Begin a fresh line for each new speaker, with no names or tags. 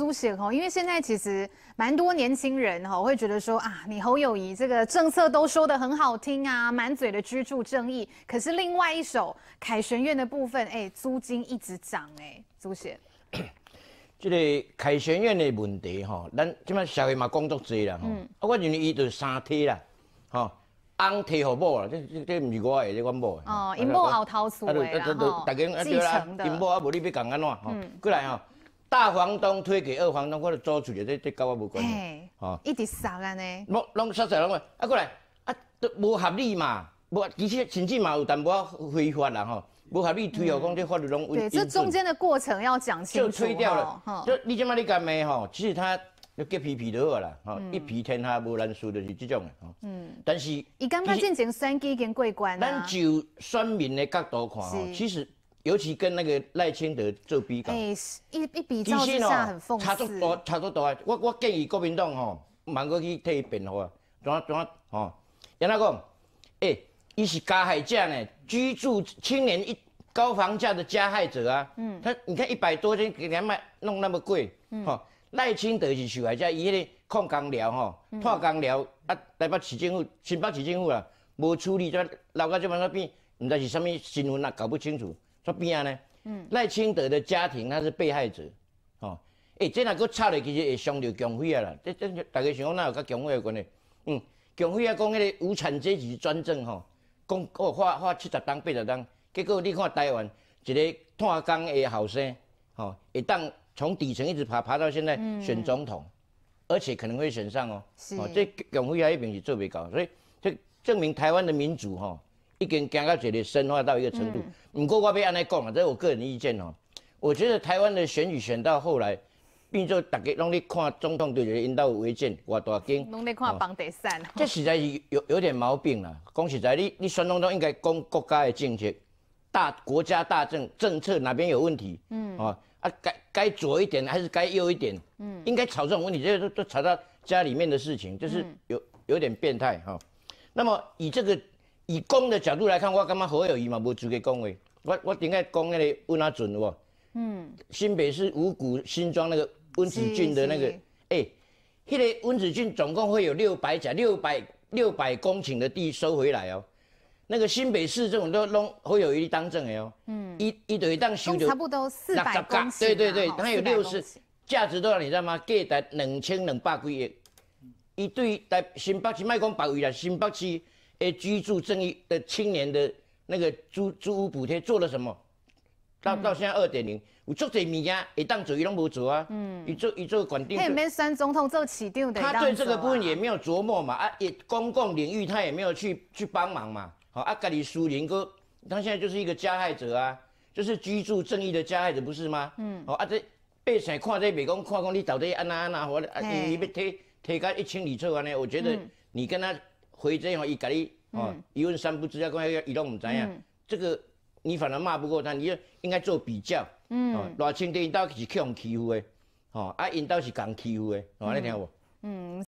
租协哈，因为现在其实蛮多年轻人哈，会觉得说啊，你侯友谊这个政策都说的很好听啊，满嘴的居住正义，可是另外一手凯旋院的部分，哎，租金一直涨哎，租协。这个凯旋院的问题哈，咱今麦社会嘛工作多啦，嗯，我认为伊就三梯啦，哈，公梯和母啦，这这这唔是我的，这我某的。哦，因母后逃出嚟啦，哈。继承的。因母啊，无你别讲安怎哈，过来哈。大房东推给二房东，我著租出去，这这跟我无关。哦，一直杀人呢。拢拢啥啥拢话，啊过来，啊都无合理嘛。无，其实甚至嘛有淡薄啊法啦吼，无合理推哦，讲这法律拢。对，这中间的过程要讲清楚。就推掉了。就你即嘛你讲咩吼，其实他要给皮皮就好啦，一皮天下无人输就是这种。嗯。但是。伊刚刚进行选举跟过关。咱就选民的角度看吼，其实。尤其跟那个赖清德做比，较，一一笔照就下很讽刺。差不多，差不多啊！我我建议国民党吼，忙过去退兵的话，怎怎啊？杨大哥，诶伊是加害者呢，居住青年一高房价的加害者啊！嗯，他你看一百多天给人卖弄那么贵，哈！赖清德是受害者，伊迄个矿工料吼，破工料啊，台北市政府、新北市政府啊，无处理，就留到这那边，毋知是啥物新闻啊，搞不清楚。做边啊呢？赖清德的家庭他是被害者，吼！诶，这若个插落，其实会伤着江辉啊啦。这这大家想讲，哪有甲江辉有关系？嗯，江辉啊，讲迄个无产阶级专政，吼，讲佫划划七十档、八十档。结果你看台湾一个炭工的后生，吼，一当从底层一直爬，爬到现在选总统，而且可能会选上哦。是，这江辉啊，一边是做袂到，所以这证明台湾的民主，吼。已经行到一个深化到一个程度，不过我不要安尼讲啊，这是我个人意见哦。我觉得台湾的选举选到后来，变作大家拢在看总统对的引导违建，我大惊，拢在看房地产。这实在是有有点毛病啦。讲实在，你你选总统应该讲国家的政策，大国家大政政策哪边有问题？嗯，哦啊，该该左一点还是该右一点？嗯，应该吵这种问题，这都都吵到家里面的事情，就是有有点变态哈。那么以这个。以公的角度来看，我感觉何有谊嘛，无资格讲话。我我顶下讲那个温阿准无。嗯。新北市五股新庄那个温子俊的那个，哎，迄个温子俊总共会有六百甲，六百六百公顷的地收回来哦。那个新北市这种都拢何有余当政的哦。嗯。一一对当收的，差不多四百公顷。对对对，还有六十价值多少？你知道吗？价值两千两百几亿。伊对在新北市，卖讲百位啦，新北市。诶，居住正义的青年的那个租租屋补贴做了什么？到到现在二点零，有做这物件，一当主席拢无做啊？嗯，一做一做，管定。这里面选总统做起点的。他对这个部分也没有琢磨嘛啊！也公共领域他也没有去去帮忙嘛。好啊，家里疏离哥，他现在就是一个加害者啊，就是居住正义的加害者不是吗？嗯。好啊，这被谁看这美工看工，你到底按哪按哪？我啊，你你别推推他一清里之外呢？我觉得你跟他。回真哦，伊甲你哦，一问三不知，叫讲伊拢唔知影，这个你反而骂不过他，你就应该做比较。嗯，老清爹因倒是去互欺负的，哦，啊，因倒是共欺负的，哦，你听无？嗯。